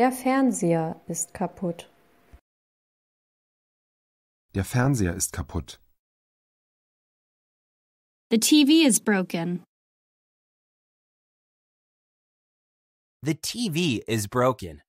Der Fernseher ist kaputt. Der Fernseher ist kaputt. The TV is broken. The TV is broken.